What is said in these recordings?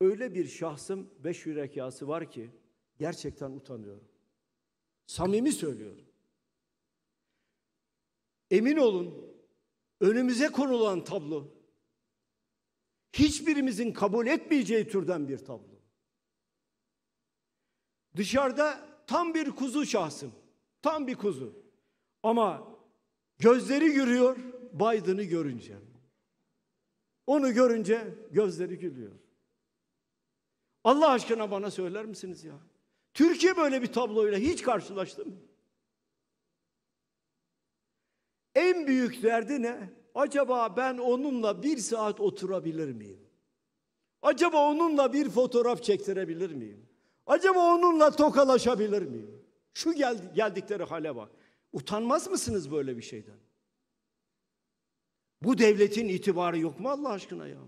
öyle bir şahsım ve şürekası var ki gerçekten utanıyorum. Samimi söylüyorum. Emin olun önümüze konulan tablo hiçbirimizin kabul etmeyeceği türden bir tablo. Dışarıda tam bir kuzu şahsım. Tam bir kuzu. Ama gözleri gülüyor Biden'ı görünce. Onu görünce gözleri gülüyor. Allah aşkına bana söyler misiniz ya? Türkiye böyle bir tabloyla hiç karşılaştı mı? En büyük derdi ne? Acaba ben onunla bir saat oturabilir miyim? Acaba onunla bir fotoğraf çektirebilir miyim? Acaba onunla tokalaşabilir miyim? Şu gel, geldikleri hale bak. Utanmaz mısınız böyle bir şeyden? Bu devletin itibarı yok mu Allah aşkına ya?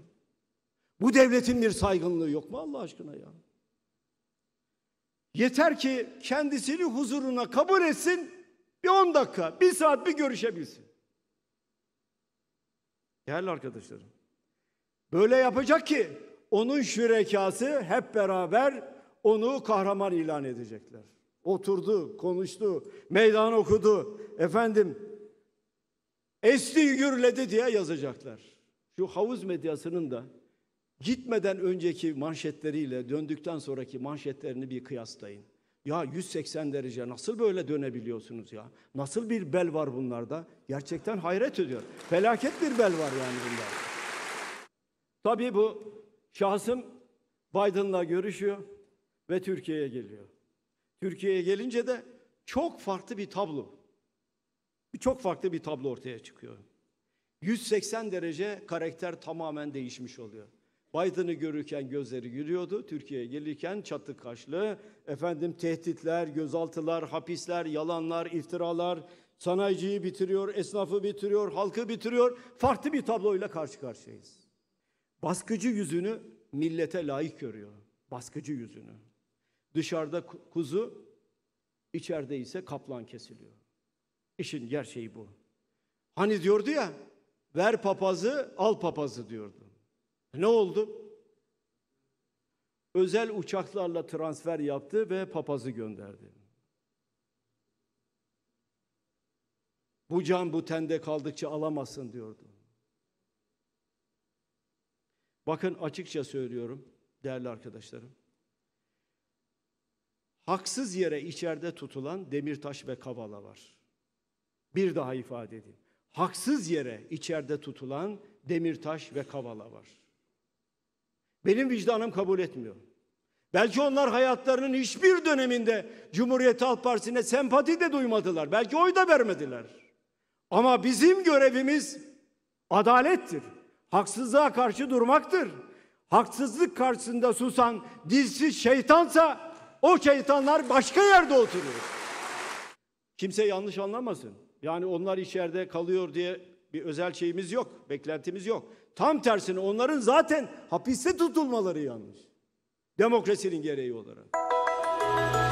Bu devletin bir saygınlığı yok mu Allah aşkına ya? Yeter ki kendisini huzuruna kabul etsin, bir on dakika, bir saat bir görüşebilsin. Değerli arkadaşlarım, böyle yapacak ki onun şürekası hep beraber onu kahraman ilan edecekler. Oturdu, konuştu, meydan okudu, efendim esti yürledi diye yazacaklar. Şu havuz medyasının da gitmeden önceki manşetleriyle döndükten sonraki manşetlerini bir kıyaslayın. Ya 180 derece nasıl böyle dönebiliyorsunuz ya? Nasıl bir bel var bunlarda? Gerçekten hayret ediyor. Felaket bir bel var yani bunlarda. Tabii bu şahsım Biden'la görüşüyor ve Türkiye'ye geliyor. Türkiye'ye gelince de çok farklı bir tablo. Çok farklı bir tablo ortaya çıkıyor. 180 derece karakter tamamen değişmiş oluyor. Biden'ı görürken gözleri gülüyordu. Türkiye'ye gelirken çatı kaşlı. Efendim tehditler, gözaltılar, hapisler, yalanlar, iftiralar, sanayiciyi bitiriyor, esnafı bitiriyor, halkı bitiriyor. Farklı bir tabloyla karşı karşıyayız. Baskıcı yüzünü millete layık görüyor. Baskıcı yüzünü. Dışarıda kuzu, içeride ise kaplan kesiliyor. İşin gerçeği bu. Hani diyordu ya, ver papazı, al papazı diyordu. Ne oldu? Özel uçaklarla transfer yaptı ve papazı gönderdi. Bu can bu tende kaldıkça alamazsın diyordu. Bakın açıkça söylüyorum değerli arkadaşlarım. Haksız yere içeride tutulan Demirtaş ve Kavala var. Bir daha ifade edeyim. Haksız yere içeride tutulan Demirtaş ve Kavala var. Benim vicdanım kabul etmiyor. Belki onlar hayatlarının hiçbir döneminde Cumhuriyet Halk Partisi'ne sempati de duymadılar. Belki oy da vermediler. Ama bizim görevimiz adalettir. Haksızlığa karşı durmaktır. Haksızlık karşısında susan dilsiz şeytansa o şeytanlar başka yerde oturur. Kimse yanlış anlamasın. Yani onlar içeride kalıyor diye bir özel şeyimiz yok, beklentimiz yok. Tam tersine onların zaten hapiste tutulmaları yanlış. Demokrasinin gereği olarak.